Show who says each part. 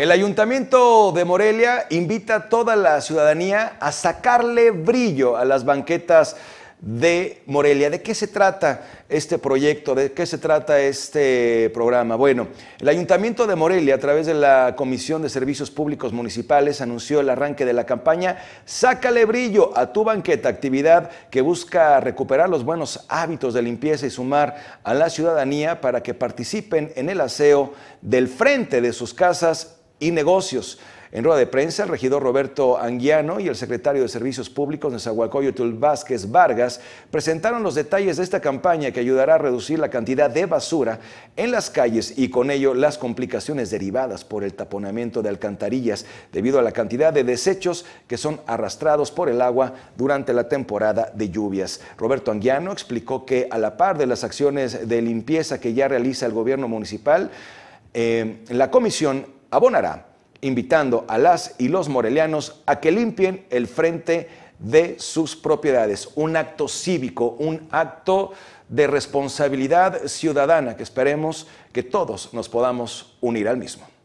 Speaker 1: El ayuntamiento de Morelia invita a toda la ciudadanía a sacarle brillo a las banquetas de Morelia. ¿De qué se trata este proyecto? ¿De qué se trata este programa? Bueno, el Ayuntamiento de Morelia, a través de la Comisión de Servicios Públicos Municipales, anunció el arranque de la campaña Sácale brillo a tu banqueta, actividad que busca recuperar los buenos hábitos de limpieza y sumar a la ciudadanía para que participen en el aseo del frente de sus casas y negocios. En rueda de prensa, el regidor Roberto Anguiano y el secretario de Servicios Públicos de Nezahualcóyotl Vázquez Vargas presentaron los detalles de esta campaña que ayudará a reducir la cantidad de basura en las calles y con ello las complicaciones derivadas por el taponamiento de alcantarillas debido a la cantidad de desechos que son arrastrados por el agua durante la temporada de lluvias. Roberto Anguiano explicó que a la par de las acciones de limpieza que ya realiza el gobierno municipal, eh, la comisión abonará, invitando a las y los morelianos a que limpien el frente de sus propiedades. Un acto cívico, un acto de responsabilidad ciudadana que esperemos que todos nos podamos unir al mismo.